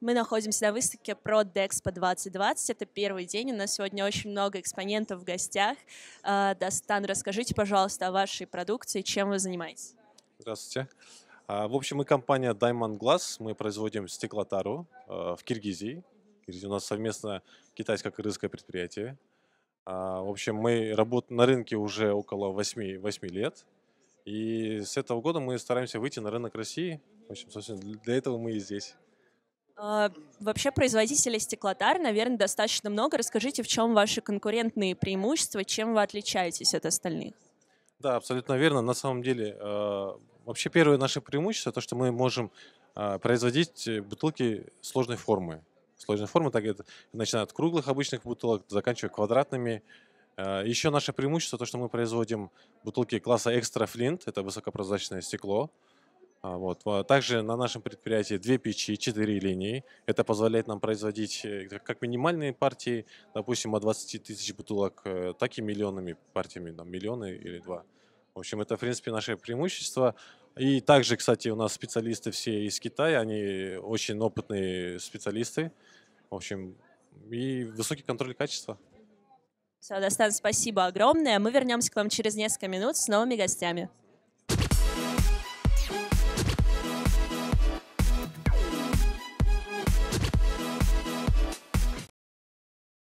Мы находимся на выставке про Dexpo 2020. Это первый день. У нас сегодня очень много экспонентов в гостях. А, Дастан, расскажите, пожалуйста, о вашей продукции, чем вы занимаетесь. Здравствуйте. А, в общем, мы компания Diamond Glass. Мы производим стеклотару а, в Киргизии. Киргизия у нас совместно китайско-кыргызское предприятие. В общем, мы работаем на рынке уже около 8, 8 лет. И с этого года мы стараемся выйти на рынок России. В общем, собственно, для этого мы и здесь. А, вообще производителей стеклотар, наверное, достаточно много. Расскажите, в чем ваши конкурентные преимущества, чем вы отличаетесь от остальных? Да, абсолютно верно. На самом деле, а, вообще первое наше преимущество то, что мы можем а, производить э, бутылки сложной формы. Сложной формы, так это начиная от круглых обычных бутылок, заканчивая квадратными. Еще наше преимущество то, что мы производим бутылки класса экстра флинт, это высокопрозрачное стекло. А, вот. Также на нашем предприятии две печи, четыре линии. Это позволяет нам производить э, как минимальные партии, допустим, от 20 тысяч бутылок, э, так и миллионными партиями, там, миллионы или два. В общем, это, в принципе, наше преимущество. И также, кстати, у нас специалисты все из Китая, они очень опытные специалисты. В общем, и высокий контроль качества. Все, Достан, спасибо огромное. Мы вернемся к вам через несколько минут с новыми гостями.